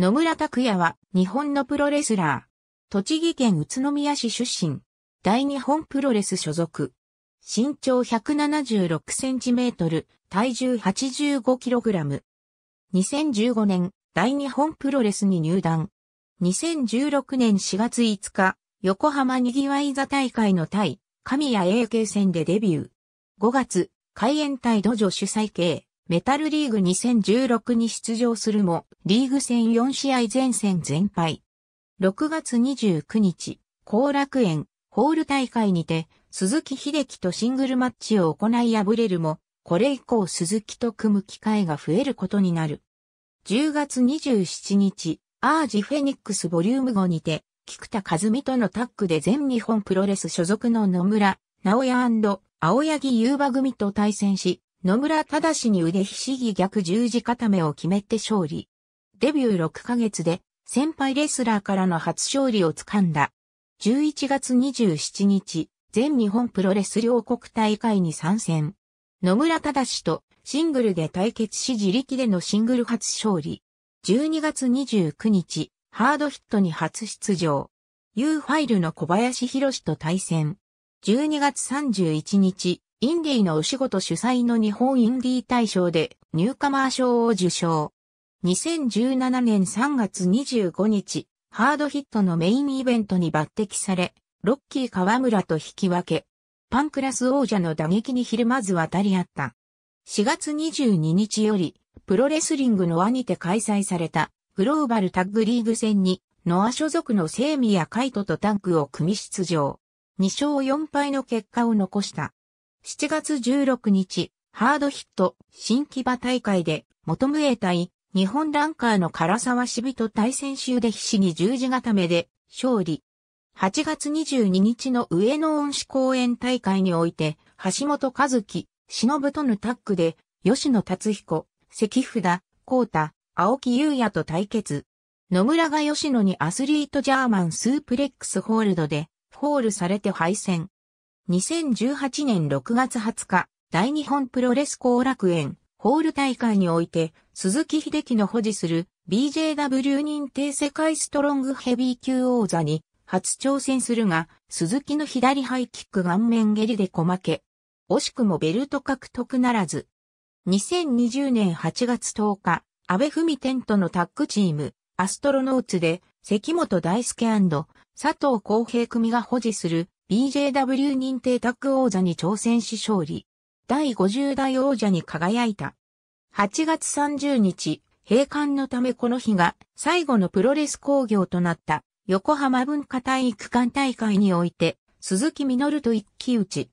野村拓也は日本のプロレスラー。栃木県宇都宮市出身。大日本プロレス所属。身長1 7 6トル、体重8 5ラム。2015年、大日本プロレスに入団。2016年4月5日、横浜にぎわい座大会の対、神谷英慶戦でデビュー。5月、海援隊土壌主催系。メタルリーグ2016に出場するも、リーグ戦4試合全戦全敗。6月29日、後楽園、ホール大会にて、鈴木秀樹とシングルマッチを行い敗れるも、これ以降鈴木と組む機会が増えることになる。10月27日、アージフェニックスボリューム5にて、菊田和美とのタッグで全日本プロレス所属の野村、直屋青柳優馬組と対戦し、野村忠に腕ひしぎ逆十字固めを決めて勝利。デビュー6ヶ月で先輩レスラーからの初勝利を掴んだ。11月27日、全日本プロレス両国大会に参戦。野村忠とシングルで対決し自力でのシングル初勝利。12月29日、ハードヒットに初出場。U ファイルの小林博士と対戦。12月31日、インディのお仕事主催の日本インディ大賞でニューカマー賞を受賞。2017年3月25日、ハードヒットのメインイベントに抜擢され、ロッキー河村と引き分け、パンクラス王者の打撃にひるまず渡り合った。4月22日より、プロレスリングの輪にて開催されたグローバルタッグリーグ戦に、ノア所属のセイミやカイトとタンクを組み出場。2勝4敗の結果を残した。7月16日、ハードヒット、新木場大会で、元無栄対、日本ランカーの唐沢しびと対戦中で必死に十字固めで、勝利。8月22日の上野恩賜公園大会において、橋本和樹、忍とのタッグで、吉野達彦、関札、光太、青木優也と対決。野村が吉野にアスリートジャーマンスープレックスホールドで、ホールされて敗戦。2018年6月20日、大日本プロレス後楽園、ホール大会において、鈴木秀樹の保持する BJW 認定世界ストロングヘビー級王座に初挑戦するが、鈴木の左ハイキック顔面蹴りで小負け。惜しくもベルト獲得ならず。2020年8月10日、安倍文天とのタッグチーム、アストロノーツで、関本大輔佐藤浩平組が保持する BJW 認定タッグ王座に挑戦し勝利。第50代王者に輝いた。8月30日、閉館のためこの日が最後のプロレス工業となった横浜文化体育館大会において鈴木みのると一騎打ち。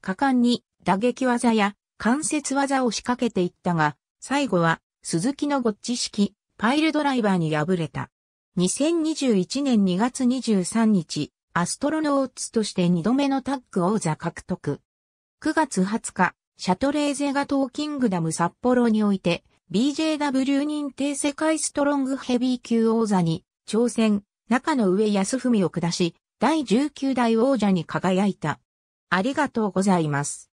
果敢に打撃技や関節技を仕掛けていったが、最後は鈴木のゴッチ式パイルドライバーに敗れた。2021年2月23日、アストロノーツとして2度目のタッグ王座獲得。9月20日、シャトレーゼがーキングダム札幌において、BJW 認定世界ストロングヘビー級王座に挑戦、中の上安文を下し、第19代王者に輝いた。ありがとうございます。